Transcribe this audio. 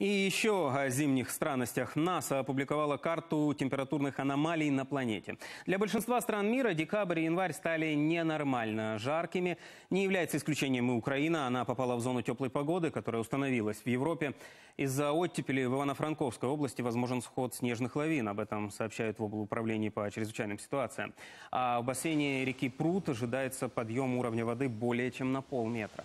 И еще о зимних странностях. НАСА опубликовала карту температурных аномалий на планете. Для большинства стран мира декабрь и январь стали ненормально жаркими. Не является исключением и Украина. Она попала в зону теплой погоды, которая установилась в Европе. Из-за оттепели в Ивано-Франковской области возможен сход снежных лавин. Об этом сообщают в облуправлении по чрезвычайным ситуациям. А в бассейне реки Прут ожидается подъем уровня воды более чем на полметра.